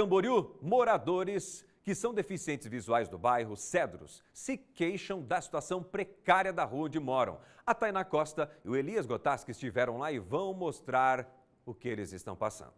Camboriú, moradores que são deficientes visuais do bairro Cedros se queixam da situação precária da rua onde moram. A Tainá Costa e o Elias Gotaski estiveram lá e vão mostrar o que eles estão passando.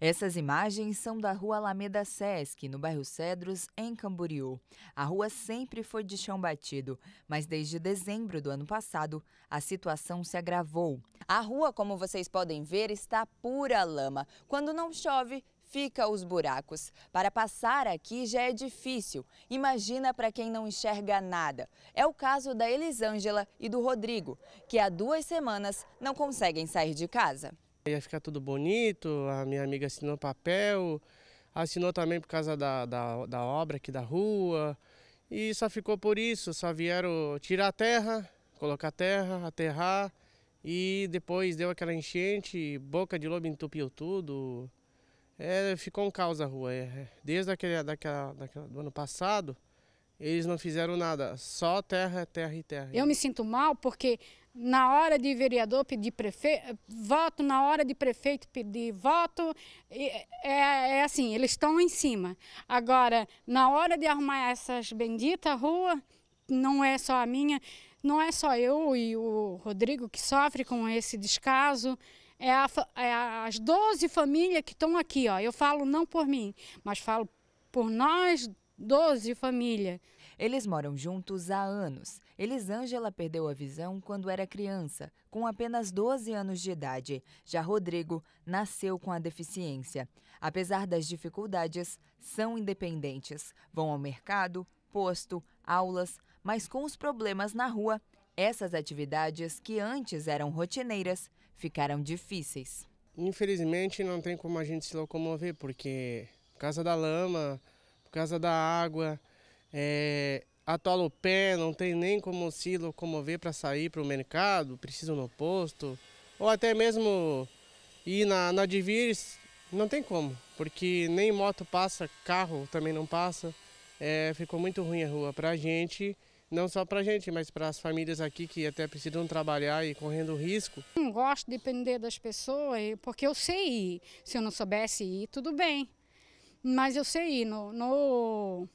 Essas imagens são da rua Alameda Sesc, no bairro Cedros, em Camboriú. A rua sempre foi de chão batido, mas desde dezembro do ano passado, a situação se agravou. A rua, como vocês podem ver, está pura lama. Quando não chove, fica os buracos. Para passar aqui já é difícil, imagina para quem não enxerga nada. É o caso da Elisângela e do Rodrigo, que há duas semanas não conseguem sair de casa. Ia ficar tudo bonito, a minha amiga assinou papel, assinou também por causa da, da, da obra aqui da rua, e só ficou por isso, só vieram tirar a terra, colocar terra, aterrar, e depois deu aquela enchente, boca de lobo entupiu tudo, é, ficou um caos a rua. É, é. desde aquele, daquela, daquela, do ano passado, eles não fizeram nada, só terra, terra e terra. Eu me sinto mal porque na hora de vereador pedir prefeito, voto, na hora de prefeito pedir voto, é, é assim, eles estão em cima. Agora, na hora de arrumar essas benditas ruas, não é só a minha, não é só eu e o Rodrigo que sofre com esse descaso é, a, é as 12 famílias que estão aqui. Ó. Eu falo não por mim, mas falo por nós 12 famílias. Eles moram juntos há anos. Elisângela perdeu a visão quando era criança, com apenas 12 anos de idade. Já Rodrigo nasceu com a deficiência. Apesar das dificuldades, são independentes. Vão ao mercado, posto, aulas, mas com os problemas na rua, essas atividades, que antes eram rotineiras, ficaram difíceis. Infelizmente, não tem como a gente se locomover, porque por causa da lama, por causa da água, é, atola o pé, não tem nem como se locomover para sair para o mercado, precisa no posto, ou até mesmo ir na, na Divires, não tem como, porque nem moto passa, carro também não passa. É, ficou muito ruim a rua para a gente não só para a gente, mas para as famílias aqui que até precisam trabalhar e correndo risco. Não gosto de depender das pessoas, porque eu sei ir. Se eu não soubesse ir, tudo bem. Mas eu sei ir no, no,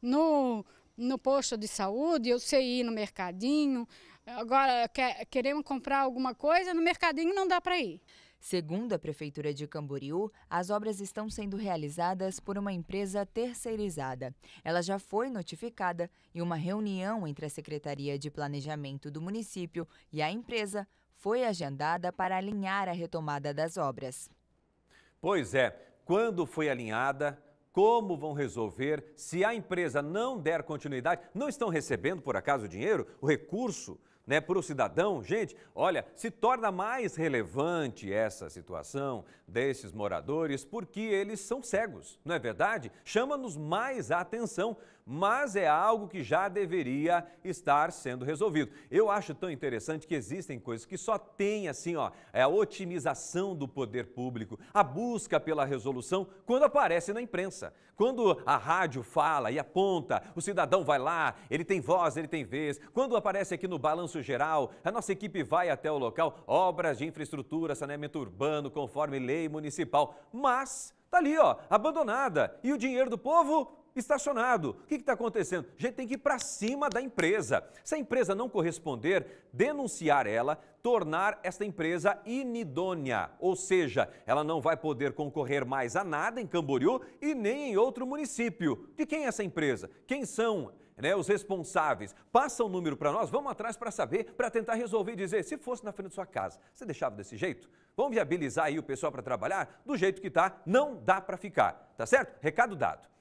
no, no posto de saúde, eu sei ir no mercadinho. Agora, quer, queremos comprar alguma coisa, no mercadinho não dá para ir. Segundo a Prefeitura de Camboriú, as obras estão sendo realizadas por uma empresa terceirizada. Ela já foi notificada e uma reunião entre a Secretaria de Planejamento do município e a empresa foi agendada para alinhar a retomada das obras. Pois é, quando foi alinhada, como vão resolver se a empresa não der continuidade? Não estão recebendo, por acaso, o dinheiro, o recurso? né, para o cidadão, gente, olha, se torna mais relevante essa situação desses moradores porque eles são cegos, não é verdade? Chama-nos mais a atenção, mas é algo que já deveria estar sendo resolvido. Eu acho tão interessante que existem coisas que só tem assim, ó, é a otimização do poder público, a busca pela resolução quando aparece na imprensa. Quando a rádio fala e aponta, o cidadão vai lá, ele tem voz, ele tem vez. Quando aparece aqui no balanço balanço geral. A nossa equipe vai até o local, obras de infraestrutura, saneamento urbano, conforme lei municipal. Mas tá ali, ó, abandonada. E o dinheiro do povo estacionado. O que está acontecendo? A gente tem que ir para cima da empresa. Se a empresa não corresponder, denunciar ela, tornar esta empresa inidônea. Ou seja, ela não vai poder concorrer mais a nada em Camboriú e nem em outro município. De quem é essa empresa? Quem são né, os responsáveis, passa o um número para nós, vamos atrás para saber, para tentar resolver e dizer, se fosse na frente da sua casa, você deixava desse jeito? Vamos viabilizar aí o pessoal para trabalhar? Do jeito que está, não dá para ficar, tá certo? Recado dado.